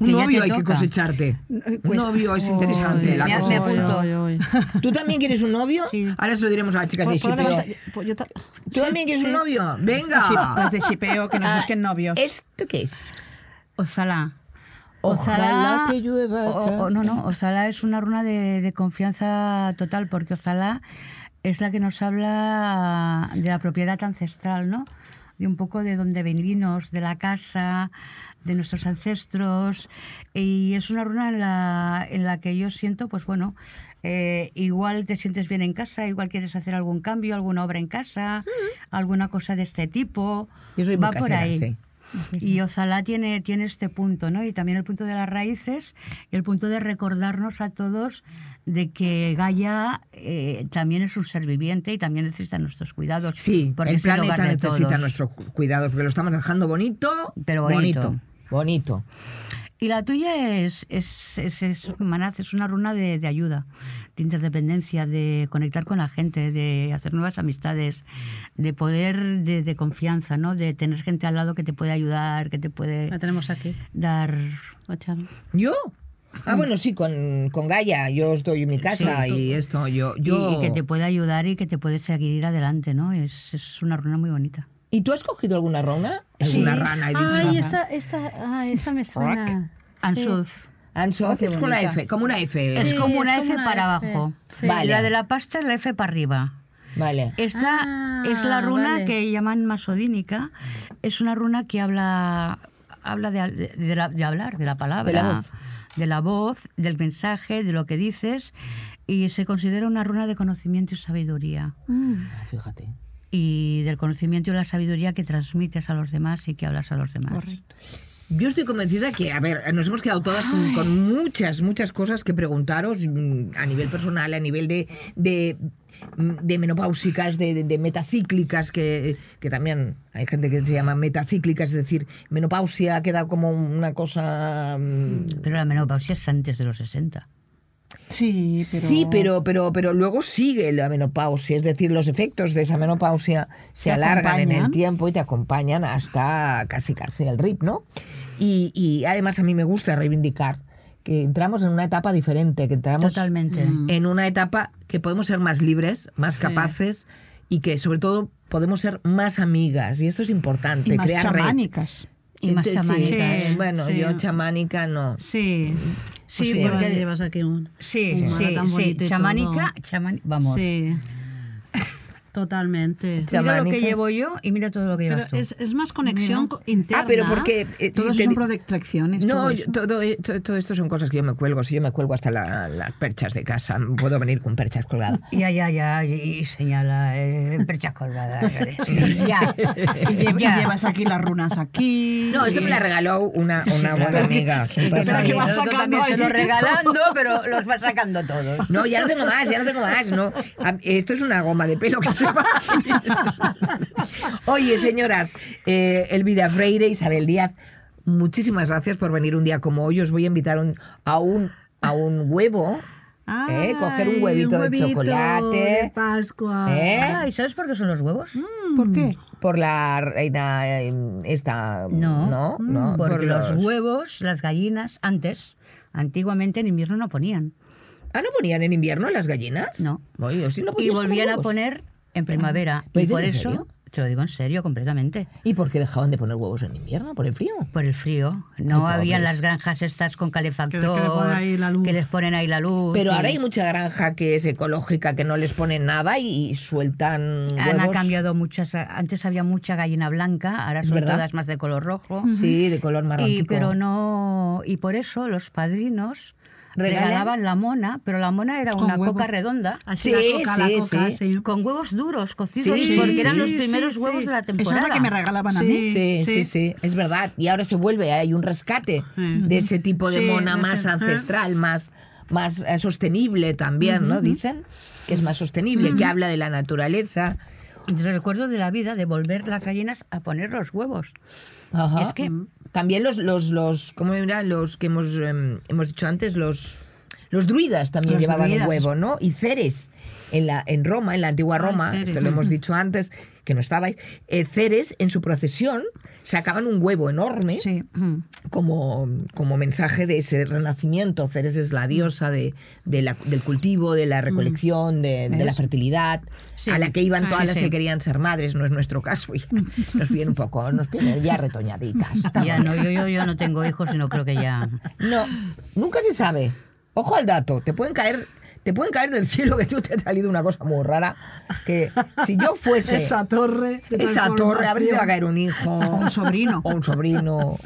un novio hay que cosecharte. un eh, pues, novio es oh, interesante. la me, apunto. ¿Tú también quieres un novio? Ahora se lo diremos a las chicas de Shipeo. Pues ¿Tú también quieres un novio? Venga. Las pues de Shipeo, que nos ah, busquen novios. ¿Esto qué es? Ojalá. Ojalá, que llueva. O, no, no, ojalá es una runa de, de confianza total, porque ojalá es la que nos habla de la propiedad ancestral, ¿no? De un poco de dónde venimos, de la casa, de nuestros ancestros y es una runa en la, la que yo siento, pues bueno, eh, igual te sientes bien en casa, igual quieres hacer algún cambio, alguna obra en casa, mm. alguna cosa de este tipo, va por ahí. Y Ozalá tiene, tiene este punto, ¿no? Y también el punto de las raíces, el punto de recordarnos a todos de que Gaia eh, también es un ser viviente y también necesita nuestros cuidados. Sí, porque el planeta necesita nuestros cuidados, porque lo estamos dejando bonito, pero bonito. bonito. Bonito. Y la tuya es, es, es, es, una runa de, ayuda, de interdependencia, de conectar con la gente, de hacer nuevas amistades, de poder, de, confianza, ¿no? De tener gente al lado que te puede ayudar, que te puede... La tenemos aquí. Dar... ¿Yo? Ah, bueno, sí, con, con Gaia, yo os doy mi casa y esto, yo... yo... Y, que te puede ayudar y que te puede seguir adelante, ¿no? Es, es una runa muy bonita. ¿Y tú has cogido alguna runa? ¿Alguna rana? Ay, esta, esta, ah, esta me suena. Ansuz. Ansuz. es una F, como una F. es como una F para abajo. Vale. La de la pasta es la F para arriba. Vale. Esta ah, es la runa que llaman masodínica. Es una runa que habla habla de, hablar, de la palabra, de la, voz, del mensaje, de lo que dices, y se considera una runa de conocimiento y sabiduría. Ah, fíjate y del conocimiento y la sabiduría que transmites a los demás y que hablas a los demás. Yo estoy convencida que, a ver, nos hemos quedado todas con, muchas, muchas cosas que preguntaros mm, a nivel personal, a nivel de, de, mm, de menopáusicas, de, metacíclicas, que, también hay gente que se llama metacíclicas, es decir, menopausia queda como una cosa... Mm, Pero la menopausia es antes de los 60. Sí, pero... Sí, pero, pero, pero luego sigue la menopausia, es decir, los efectos de esa menopausia se alargan en el tiempo y te acompañan hasta casi casi el RIP, ¿no? Y, además a mí me gusta reivindicar que entramos en una etapa diferente, que entramos Totalmente. Mm. en una etapa que podemos ser más libres, más capaces y que sobre todo podemos ser más amigas y esto es importante. más crear y más chamánica. ¿eh? bueno, yo chamánica no. Sí. Sí, pues porque llevas aquí un, sí, sí, chamánica, vamos. Sí. Totalmente. Mira lo que llevo yo y mira todo lo que llevas Es, más conexión interna. Ah, pero porque... Eh, todo si son un No, todo, yo, todo, eh, todo, esto son cosas que yo me cuelgo. Si yo me cuelgo hasta las perchas de casa, puedo venir con perchas colgadas. ya, ya, ya. Y, señala eh, perchas colgadas. ya. Y, llevas aquí las runas aquí. No, esto me la regaló una, una buena amiga. Que, pero que vas sacando Se lo regalando, pero los vas sacando todos. No, ya no tengo más, ya no tengo más. No. Esto es una goma de pelo que se Oye, señoras, eh, Elvira Freire, Isabel Díaz, muchísimas gracias por venir un día como hoy. Os voy a invitar a, un, a un huevo ¿eh? Coger un huevito, de chocolate. De Pascua. ¿eh? ¿Y ¿Sabes por qué son los huevos? Mm. ¿Por qué? Por la reina eh, esta. No, no, mm, por los... huevos, las gallinas, antes, antiguamente en invierno no ponían. ¿Ah, no ponían en invierno las gallinas? no y volvían a poner en primavera. y por eso, te lo digo en serio, completamente. ¿Y por qué dejaban de poner huevos en invierno? ¿Por el frío? Por el frío. No habían las granjas estas con calefactor, que, les, ponen ahí la luz. Pero ahora hay mucha granja que es ecológica, que no les ponen nada y sueltan huevos. Han cambiado muchas. Antes había mucha gallina blanca, ahora son todas más de color rojo. Sí, de color marrón. Pero no... Y por eso los padrinos regalaban la mona, pero la mona era una coca redonda. Así coca, Con huevos duros, cocidos, porque eran los primeros huevos de la temporada. es que me regalaban a mí. Sí, sí, sí, es verdad. Y ahora se vuelve, hay un rescate de ese tipo de mona más ancestral, más más eh, sostenible también, ¿no? Dicen que es más sostenible, que habla de la naturaleza, recuerdo de la vida de volver las gallinas a poner los huevos. Ajá. Es que mm. También los, los, los Los que hemos, em, hemos dicho antes, los, los druidas también llevaban un huevo, ¿no? Y Ceres, en, la, en Roma, en la antigua Roma, esto lo hemos dicho antes, que no estabais, eh, Ceres en su procesión sacaban un huevo enorme como, como mensaje de ese renacimiento. Ceres es la mm. diosa de, del cultivo, de la mm. recolección, de la fertilidad a la que iban todas las que querían ser madres, no es nuestro caso. Nos viene un poco, nos viene ya retoñaditas. Ya no, yo, yo no tengo hijos y no creo que ya. No, nunca se sabe. Ojo al dato, te pueden caer te pueden caer del cielo que tú te has salido una cosa muy rara. Que si yo fuese. esa torre. Esa torre, a ver si va a caer un hijo. O un sobrino. O un sobrino.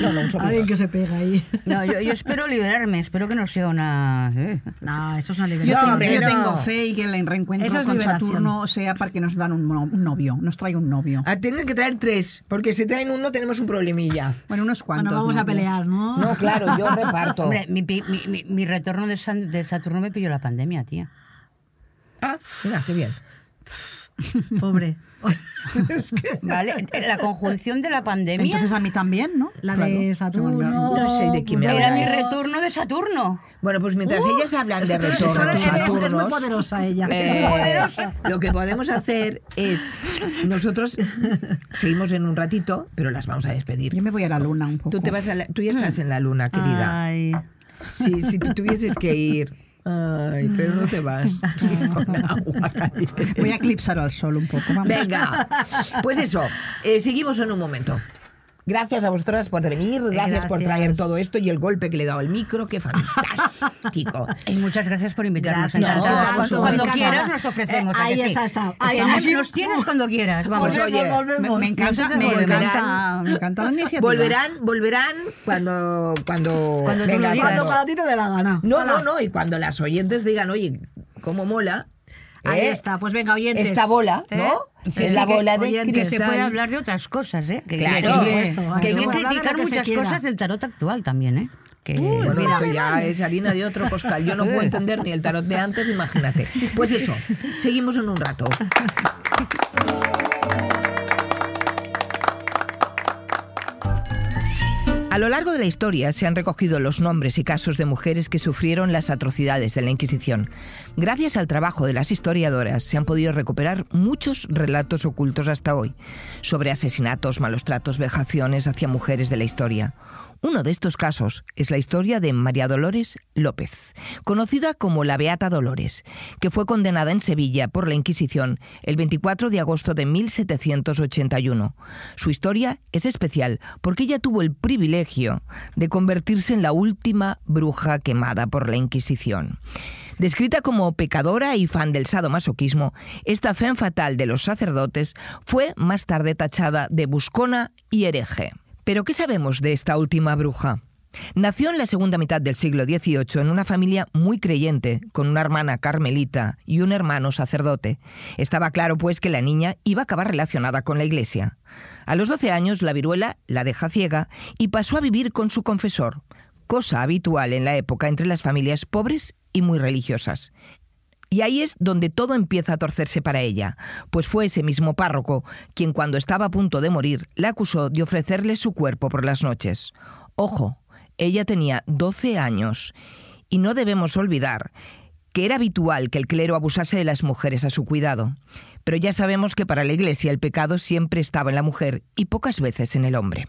No, no, Alguien que se pega ahí. No, yo, espero liberarme, espero que no sea una. ¿eh? No, eso es una liberación. Yo, tengo fe y que el reencuentro con Saturno sea para que nos dan un, novio, nos traiga un novio. Tienen que traer tres, porque si traen uno tenemos un problemilla. Bueno, unos cuantos. Bueno, vamos a pelear, ¿no? No, claro, yo reparto. Hombre, mi, mi, mi, mi retorno de, de Saturno me pilló la pandemia, tía. Ah, mira, qué bien. Pobre. Vale, la conjunción de la pandemia. Entonces a mí también, ¿no? La de Saturno. No sé de quién me Era mi retorno de Saturno. Bueno, pues mientras ellas hablan de retorno. Es, muy poderosa ella. Eh, poderosa. Lo que podemos hacer es. Nosotros seguimos en un ratito, pero las vamos a despedir. Yo me voy a la luna un poco. Tú, te vas tú ya estás mm. en la luna, querida. Ay. si tú tuvieses que ir Ay, pero no te vas Voy a eclipsar al sol un poco. Venga, pues eso, eh, seguimos en un momento. Gracias a vosotras por venir, gracias, por traer todo esto y el golpe que le he dado al micro, qué fantástico. y muchas gracias por invitarnos. a No, cuando, quieras nos ofrecemos. Eh, ahí está, está. Ahí nos tienes cuando quieras. Vamos, oye, Me, encanta, me, encanta, me, la iniciativa. Volverán, volverán cuando cuando cuando, venga, lo te la gana. No, no, no, y cuando las oyentes digan, oye, cómo mola. Ahí ¿eh? está, pues venga, oyentes. Esta bola, ¿Eh? ¿no? la bola que, de Que se puede hablar de otras cosas, ¿eh? Que, claro, que, hay que criticar muchas cosas del tarot actual también, ¿eh? Que, ya es harina de otro costal. Yo no puedo entender ni el tarot de antes, imagínate. Pues eso, seguimos en un rato. A lo largo de la historia se han recogido los nombres y casos de mujeres que sufrieron las atrocidades de la Inquisición. Gracias al trabajo de las historiadoras se han podido recuperar muchos relatos ocultos hasta hoy sobre asesinatos, malos tratos, vejaciones hacia mujeres de la historia. Uno de estos casos es la historia de María Dolores López, conocida como la Beata Dolores, que fue condenada en Sevilla por la Inquisición el 24 de agosto de 1781. Su historia es especial porque ella tuvo el privilegio de convertirse en la última bruja quemada por la Inquisición. Descrita como pecadora y fan del sadomasoquismo, esta fe fatal de los sacerdotes fue más tarde tachada de buscona y hereje. Pero ¿qué sabemos de esta última bruja? Nació en la segunda mitad del siglo XVIII en una familia muy creyente, con una hermana carmelita y un hermano sacerdote. Estaba claro, pues, que la niña iba a acabar relacionada con la Iglesia. A los 12 años, la viruela la deja ciega y pasó a vivir con su confesor, cosa habitual en la época entre las familias pobres y muy religiosas. Y ahí es donde todo empieza a torcerse para ella, pues fue ese mismo párroco quien cuando estaba a punto de morir la acusó de ofrecerle su cuerpo por las noches. Ojo, ella tenía 12 años y no debemos olvidar que era habitual que el clero abusase de las mujeres a su cuidado. Pero ya sabemos que para la Iglesia el pecado siempre estaba en la mujer y pocas veces en el hombre.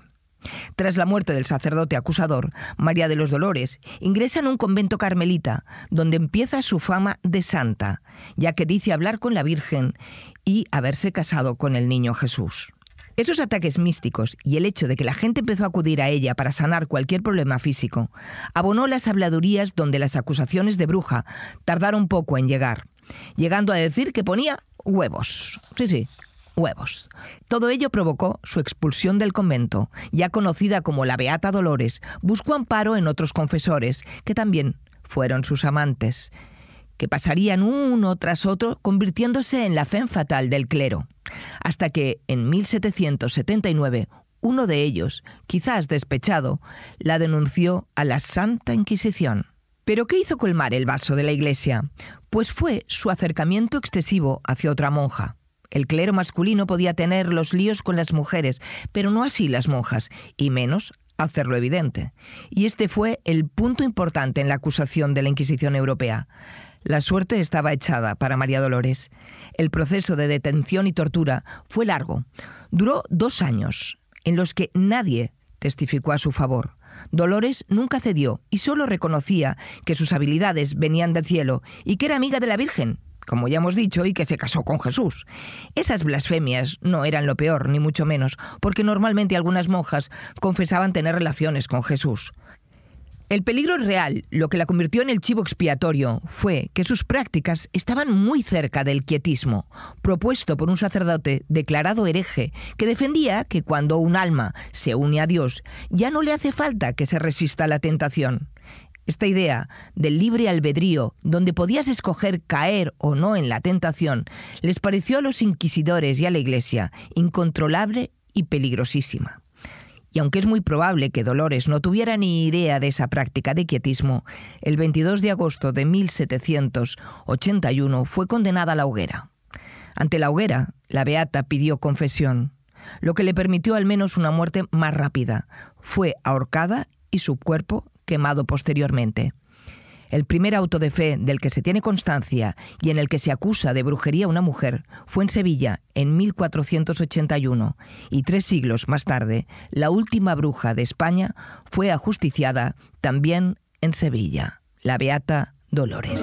Tras la muerte del sacerdote acusador, María de los Dolores ingresa en un convento carmelita, donde empieza su fama de santa, ya que dice hablar con la Virgen y haberse casado con el niño Jesús. Esos ataques místicos y el hecho de que la gente empezó a acudir a ella para sanar cualquier problema físico abonó las habladurías donde las acusaciones de bruja tardaron poco en llegar, llegando a decir que ponía huevos. Sí, sí, huevos. Todo ello provocó su expulsión del convento. Ya conocida como la Beata Dolores, buscó amparo en otros confesores, que también fueron sus amantes, que pasarían uno tras otro convirtiéndose en la fe fatal del clero, hasta que en 1779 uno de ellos, quizás despechado, la denunció a la Santa Inquisición. ¿Pero qué hizo colmar el vaso de la Iglesia? Pues fue su acercamiento excesivo hacia otra monja, el clero masculino podía tener los líos con las mujeres, pero no así las monjas, y menos hacerlo evidente. Y este fue el punto importante en la acusación de la Inquisición europea. La suerte estaba echada para María Dolores. El proceso de detención y tortura fue largo. Duró dos años, en los que nadie testificó a su favor. Dolores nunca cedió y solo reconocía que sus habilidades venían del cielo y que era amiga de la Virgen como ya hemos dicho, y que se casó con Jesús. Esas blasfemias no eran lo peor, ni mucho menos, porque normalmente algunas monjas confesaban tener relaciones con Jesús. El peligro real, lo que la convirtió en el chivo expiatorio, fue que sus prácticas estaban muy cerca del quietismo, propuesto por un sacerdote declarado hereje, que defendía que cuando un alma se une a Dios, ya no le hace falta que se resista a la tentación. Esta idea del libre albedrío, donde podías escoger caer o no en la tentación, les pareció a los inquisidores y a la Iglesia incontrolable y peligrosísima. Y aunque es muy probable que Dolores no tuviera ni idea de esa práctica de quietismo, el 22 de agosto de 1781 fue condenada a la hoguera. Ante la hoguera, la beata pidió confesión, lo que le permitió al menos una muerte más rápida. Fue ahorcada y su cuerpo quemado posteriormente. El primer auto de fe del que se tiene constancia y en el que se acusa de brujería a una mujer fue en Sevilla en 1481 y tres siglos más tarde la última bruja de España fue ajusticiada también en Sevilla, la Beata Dolores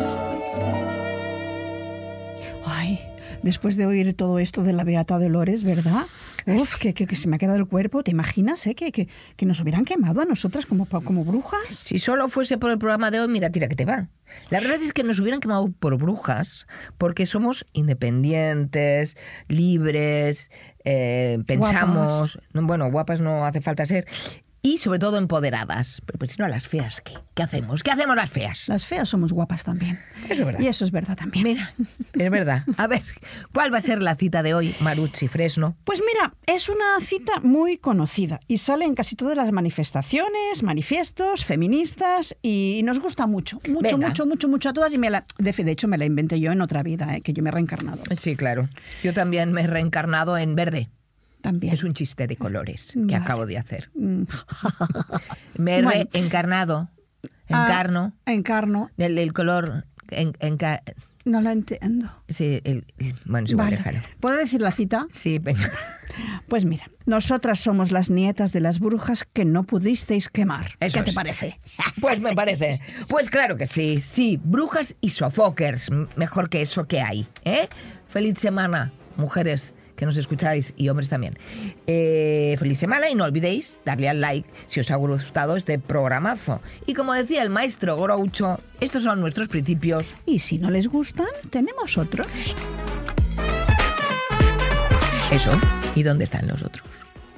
después de oír todo esto de la Beata Dolores, ¿verdad? Uf, que, se me ha quedado el cuerpo. ¿Te imaginas eh? que, nos hubieran quemado a nosotras como, como brujas? Si solo fuese por el programa de hoy, mira, tira que te va. La verdad es que nos hubieran quemado por brujas porque somos independientes, libres, eh, pensamos, bueno, guapas no hace falta ser, y sobre todo empoderadas. Pero pues, si no, las feas, ¿qué? hacemos? ¿Qué hacemos las feas? Las feas somos guapas también. Eso es verdad. Y eso es verdad también. Mira, es verdad. A ver, ¿cuál va a ser la cita de hoy, Marucci Fresno? Pues mira, es una cita muy conocida y sale en casi todas las manifestaciones, manifiestos, feministas y nos gusta mucho. Mucho, mucho, mucho, mucho a todas. Y me de, hecho, me la inventé yo en otra vida, ¿eh? que yo me he reencarnado. Sí, claro. Yo también me he reencarnado en verde. Es un chiste de colores que acabo de hacer. Mm. Me he encarnado. Ah, encarno. encarno. El, color. No lo entiendo. Sí, bueno, es puede ¿Puedo decir la cita? Sí, venga. Pues mira, nosotras somos las nietas de las brujas que no pudisteis quemar. ¿Qué te parece? Pues me parece. Pues claro que sí, sí, brujas y sofokers, mejor que eso que hay. ¿eh? Feliz semana, mujeres que nos escucháis y hombres también. Eh, feliz semana y no olvidéis darle al like si os ha gustado este programazo. Y como decía el maestro Goroucho, estos son nuestros principios. Y si no les gustan, tenemos otros. Eso. ¿Y dónde están los otros?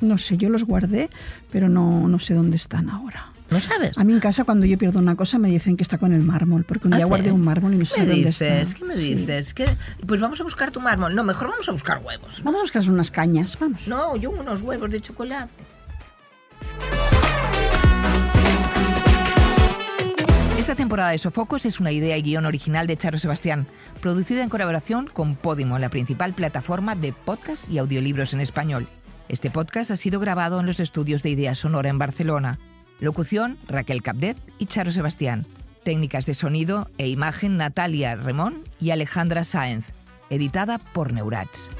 No sé, yo los guardé, pero no sé dónde están ahora. ¿No sabes? A mí en casa cuando yo pierdo una cosa me dicen que está con el mármol, porque un día ¿Ah, guardé un mármol y no sé dónde está. ¿Qué me dices? Pues vamos a buscar tu mármol. No, mejor vamos a buscar huevos. Vamos a buscar unas cañas, vamos. No, yo unos huevos de chocolate. Esta temporada de Sofocos es una idea y guión original de Charo Sebastián, producida en colaboración con Podimo, la principal plataforma de podcast y audiolibros en español. Este podcast ha sido grabado en los estudios de Ideas Sonora en Barcelona Locución Raquel Capdet y Charo Sebastián. Técnicas de sonido e imagen Natalia Remón y Alejandra Sáenz. Editada por Neurats.